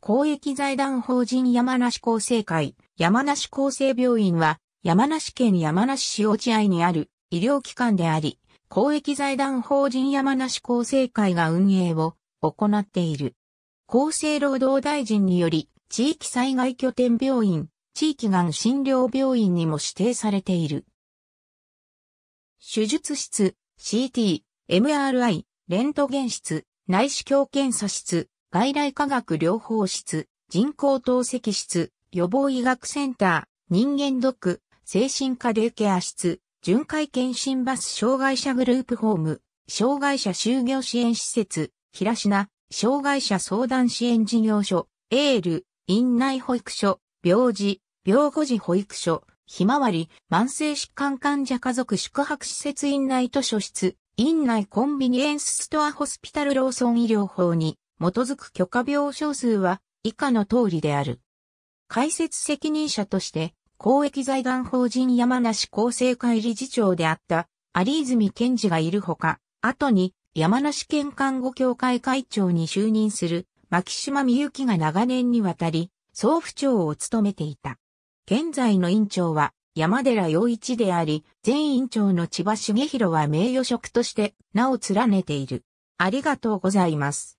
公益財団法人山梨厚生会、山梨厚生病院は、山梨県山梨市落合にある医療機関であり、公益財団法人山梨厚生会が運営を行っている。厚生労働大臣により、地域災害拠点病院、地域がん診療病院にも指定されている。手術室、CT、MRI、レントゲン室、内視鏡検査室、外来科学療法室、人工透析室、予防医学センター、人間ドック、精神科デイケア室、巡回検診バス障害者グループホーム、障害者就業支援施設、平品、障害者相談支援事業所、エール、院内保育所、病児、病後児保育所、ひまわり、慢性疾患患者家族宿泊施設院内図書室、院内コンビニエンスストアホスピタルローソン医療法に、基づく許可病床数は以下の通りである。解説責任者として、公益財団法人山梨厚生会理事長であった有泉健二がいるほか、後に山梨県看護協会会長に就任する牧島みゆきが長年にわたり、総府長を務めていた。現在の院長は山寺洋一であり、前院長の千葉茂弘は名誉職として名を連ねている。ありがとうございます。